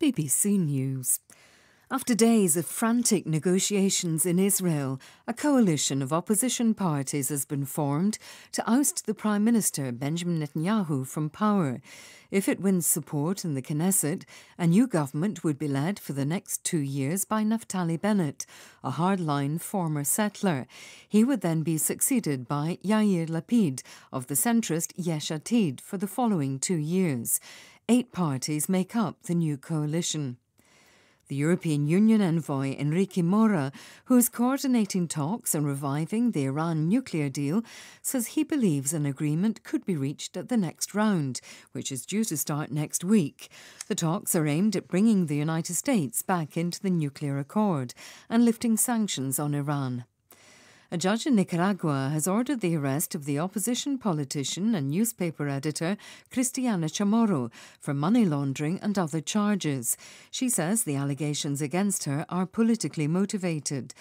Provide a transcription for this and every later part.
BBC News. After days of frantic negotiations in Israel, a coalition of opposition parties has been formed to oust the Prime Minister Benjamin Netanyahu from power. If it wins support in the Knesset, a new government would be led for the next two years by Naftali Bennett, a hardline former settler. He would then be succeeded by Yair Lapid of the centrist Yesh Atid for the following two years. Eight parties make up the new coalition. The European Union envoy Enrique Mora, who is coordinating talks on reviving the Iran nuclear deal, says he believes an agreement could be reached at the next round, which is due to start next week. The talks are aimed at bringing the United States back into the nuclear accord and lifting sanctions on Iran. A judge in Nicaragua has ordered the arrest of the opposition politician and newspaper editor Cristiana Chamorro for money laundering and other charges. She says the allegations against her are politically motivated.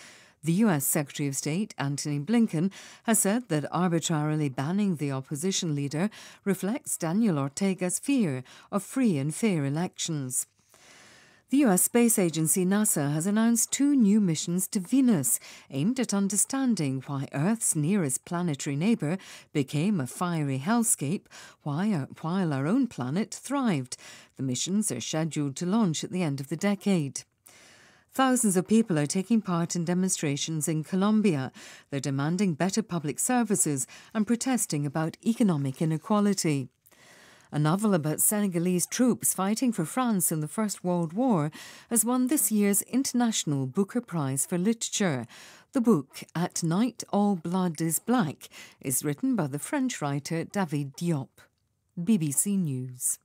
The US Secretary of State, Antony Blinken, has said that arbitrarily banning the opposition leader reflects Daniel Ortega's fear of free and fair elections. The US space agency NASA has announced two new missions to Venus aimed at understanding why Earth's nearest planetary neighbour became a fiery hellscape while our own planet thrived. The missions are scheduled to launch at the end of the decade. Thousands of people are taking part in demonstrations in Colombia. They're demanding better public services and protesting about economic inequality. A novel about Senegalese troops fighting for France in the First World War has won this year's International Booker Prize for Literature. The book, At Night All Blood is Black, is written by the French writer David Diop. BBC News.